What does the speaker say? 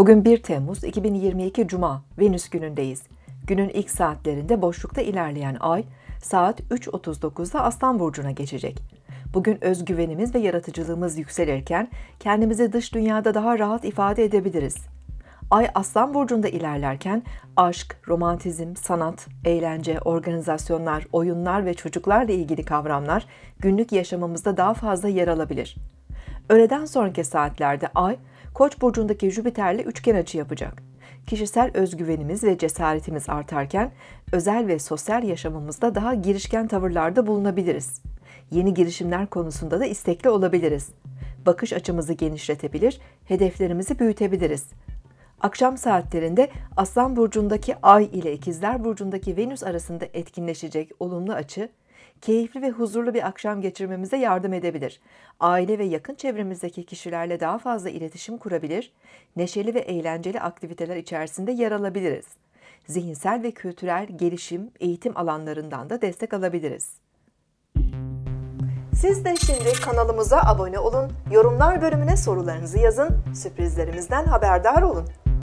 Bugün 1 Temmuz 2022 Cuma, Venüs günündeyiz. Günün ilk saatlerinde boşlukta ilerleyen ay, saat 3.39'da Aslan Burcu'na geçecek. Bugün özgüvenimiz ve yaratıcılığımız yükselirken kendimizi dış dünyada daha rahat ifade edebiliriz. Ay Aslan Burcu'nda ilerlerken aşk, romantizm, sanat, eğlence, organizasyonlar, oyunlar ve çocuklarla ilgili kavramlar günlük yaşamımızda daha fazla yer alabilir. Öğleden sonraki saatlerde Ay Koç burcundaki Jüpiter'le üçgen açı yapacak. Kişisel özgüvenimiz ve cesaretimiz artarken özel ve sosyal yaşamımızda daha girişken tavırlarda bulunabiliriz. Yeni girişimler konusunda da istekli olabiliriz. Bakış açımızı genişletebilir, hedeflerimizi büyütebiliriz. Akşam saatlerinde Aslan burcundaki Ay ile İkizler burcundaki Venüs arasında etkinleşecek olumlu açı keyifli ve huzurlu bir akşam geçirmemize yardım edebilir. Aile ve yakın çevremizdeki kişilerle daha fazla iletişim kurabilir, neşeli ve eğlenceli aktiviteler içerisinde yer alabiliriz. Zihinsel ve kültürel gelişim, eğitim alanlarından da destek alabiliriz. Siz de şimdi kanalımıza abone olun, yorumlar bölümüne sorularınızı yazın, sürprizlerimizden haberdar olun.